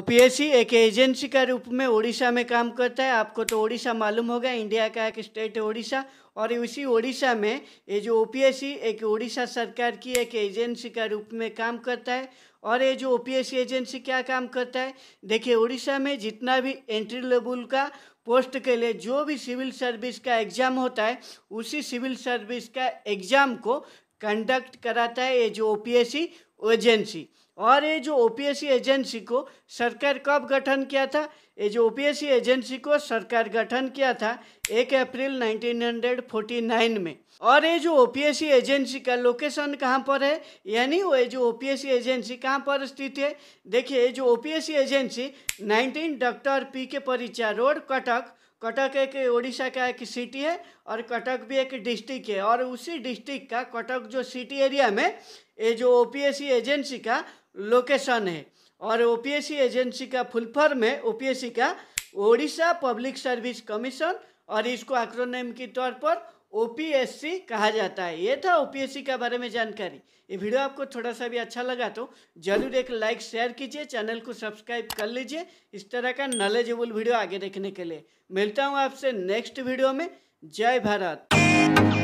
OPSC एक agency का रूप में ओडिशा में काम करता है आपको तो ओडिशा मालूम होगा इंडिया का एक स्टेट है उड़ीसा और उसी ओडिशा में ये जो ओपीएससी एक ओडिशा सरकार की एक एजेंसी का रूप में काम करता है और ये जो ओपीएससी एजेंसी क्या काम करता है देखिए उड़ीसा में जितना भी एंट्री लेवल का पोस्ट के लिए जो भी सिविल सर्विस का एग्ज़ाम होता है उसी सिविल सर्विस का एग्ज़ाम को कंडक्ट कराता है ये जो ओ एजेंसी और ये जो ओपीएससी एजेंसी को सरकार कब गठन किया था ये जो ओपीएससी एजेंसी को सरकार गठन किया था एक अप्रैल 1949 में और ये जो ओपीएससी एजेंसी का लोकेशन कहाँ पर है यानी वो जो ओपीएससी एजेंसी कहाँ पर स्थित है देखिए जो ओपीएससी एजेंसी 19 डॉक्टर पी के परिचा रोड कटक कटक एक ओडिशा का एक सिटी है और कटक भी एक डिस्ट्रिक्ट है और उसी डिस्ट्रिक्ट का कटक जो सिटी एरिया में ये जो ओ एजेंसी का लोकेशन है और ओ एजेंसी का फुल फॉर्म है ओ का ओडिशा पब्लिक सर्विस कमीशन और इसको एक्रोनेम के तौर पर ओपीएससी कहा जाता है ये था ओपीएससी के बारे में जानकारी ये वीडियो आपको थोड़ा सा भी अच्छा लगा तो जरूर एक लाइक शेयर कीजिए चैनल को सब्सक्राइब कर लीजिए इस तरह का नॉलेजेबल वीडियो आगे देखने के लिए मिलता हूँ आपसे नेक्स्ट वीडियो में जय भारत